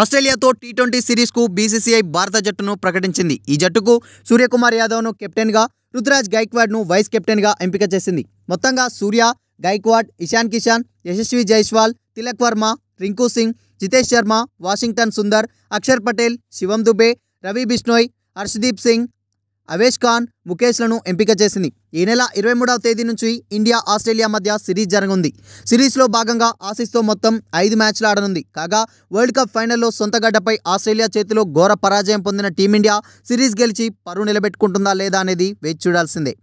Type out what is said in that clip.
ఆస్ట్రేలియాతో T twenty సిరీస్కు BCCI భారత జట్టును ప్రకటించింది ఈ జట్టుకు సూర్యకుమార్ యాదవ్ను కెప్టెన్గా రుతురాజ్ గైక్వాడ్ను వైస్ కెప్టెన్గా ఎంపిక చేసింది మొత్తంగా సూర్య గైక్వాడ్ ఇషాన్ కిషాన్ యశస్వి జైస్వాల్ తిలక్ వర్మ రింకు సింగ్ జితేష్ శర్మ వాషింగ్టన్ సుందర్ అక్షర్ పటేల్ శివం దుబే రవి బిష్ణోయ్ హర్షదీప్ సింగ్ అవేష్ ఖాన్ ముఖేష్లను ఎంపిక చేసింది ఈ నెల ఇరవై మూడవ తేదీ నుంచి ఇండియా ఆస్ట్రేలియా మధ్య సిరీస్ జరగనుంది సిరీస్లో భాగంగా ఆసీస్తో మొత్తం ఐదు మ్యాచ్లు ఆడనుంది కాగా వరల్డ్ కప్ ఫైనల్లో సొంతగడ్డపై ఆస్ట్రేలియా చేతిలో ఘోర పరాజయం పొందిన టీమిండియా సిరీస్ గెలిచి పరువు నిలబెట్టుకుంటుందా లేదా అనేది వేచి చూడాల్సిందే